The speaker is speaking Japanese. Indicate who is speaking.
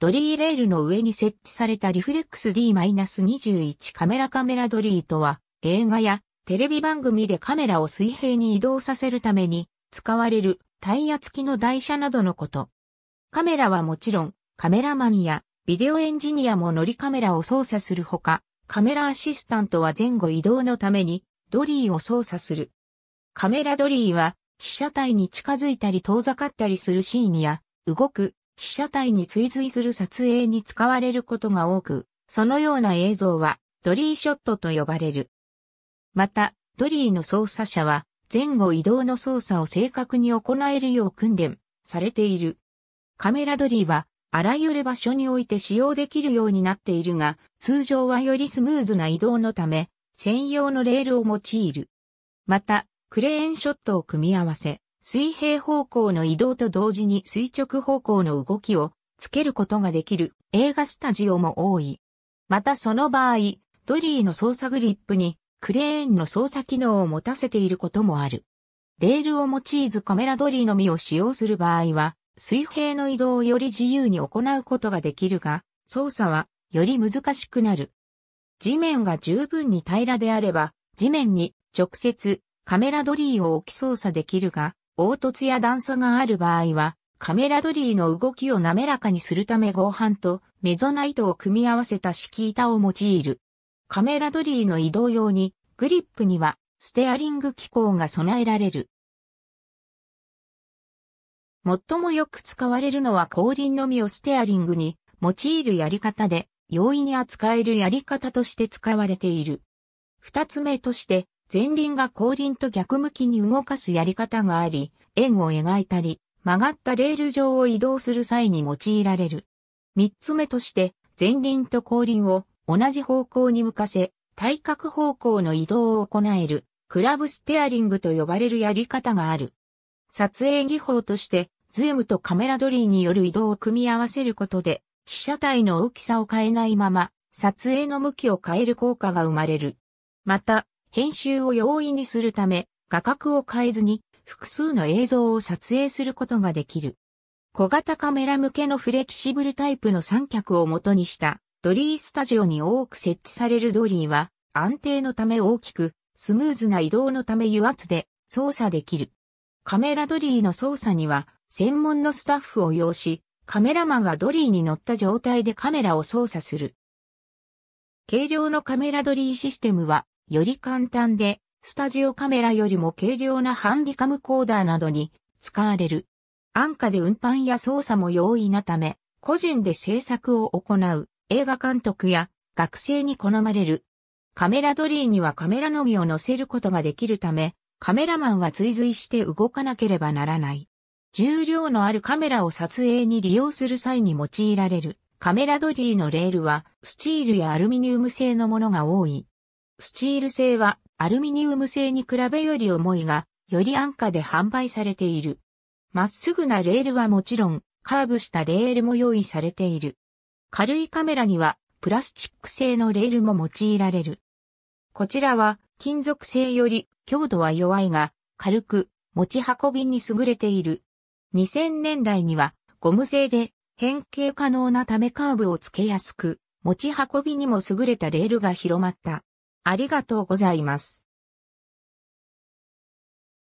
Speaker 1: ドリーレールの上に設置されたリフレックス D-21 カメラカメラドリーとは、映画やテレビ番組でカメラを水平に移動させるために使われるタイヤ付きの台車などのこと。カメラはもちろん、カメラマニア、ビデオエンジニアも乗りカメラを操作するほか、カメラアシスタントは前後移動のためにドリーを操作する。カメラドリーは被写体に近づいたり遠ざかったりするシーンや動く被写体に追随する撮影に使われることが多く、そのような映像はドリーショットと呼ばれる。また、ドリーの操作者は前後移動の操作を正確に行えるよう訓練されている。カメラドリーはあらゆる場所において使用できるようになっているが、通常はよりスムーズな移動のため、専用のレールを用いる。また、クレーンショットを組み合わせ、水平方向の移動と同時に垂直方向の動きをつけることができる映画スタジオも多い。またその場合、ドリーの操作グリップにクレーンの操作機能を持たせていることもある。レールを用いずカメラドリーのみを使用する場合は、水平の移動をより自由に行うことができるが、操作はより難しくなる。地面が十分に平らであれば、地面に直接カメラドリーを置き操作できるが、凹凸や段差がある場合は、カメラドリーの動きを滑らかにするため合板とメゾナイトを組み合わせた敷板を用いる。カメラドリーの移動用に、グリップにはステアリング機構が備えられる。最もよく使われるのは後輪のみをステアリングに用いるやり方で、容易に扱えるやり方として使われている。二つ目として、前輪が後輪と逆向きに動かすやり方があり、円を描いたり、曲がったレール上を移動する際に用いられる。三つ目として、前輪と後輪を同じ方向に向かせ、対角方向の移動を行える、クラブステアリングと呼ばれるやり方がある。撮影技法として、ズームとカメラドリーによる移動を組み合わせることで、被写体の大きさを変えないまま、撮影の向きを変える効果が生まれる。また、編集を容易にするため、画角を変えずに複数の映像を撮影することができる。小型カメラ向けのフレキシブルタイプの三脚を元にしたドリースタジオに多く設置されるドリーは安定のため大きくスムーズな移動のため油圧で操作できる。カメラドリーの操作には専門のスタッフを要し、カメラマンはドリーに乗った状態でカメラを操作する。軽量のカメラドリーシステムはより簡単で、スタジオカメラよりも軽量なハンディカムコーダーなどに使われる。安価で運搬や操作も容易なため、個人で制作を行う映画監督や学生に好まれる。カメラドリーにはカメラのみを載せることができるため、カメラマンは追随して動かなければならない。重量のあるカメラを撮影に利用する際に用いられるカメラドリーのレールはスチールやアルミニウム製のものが多い。スチール製はアルミニウム製に比べより重いが、より安価で販売されている。まっすぐなレールはもちろん、カーブしたレールも用意されている。軽いカメラには、プラスチック製のレールも用いられる。こちらは、金属製より強度は弱いが、軽く、持ち運びに優れている。2000年代には、ゴム製で変形可能なためカーブをつけやすく、持ち運びにも優れたレールが広まった。ありがとうございます。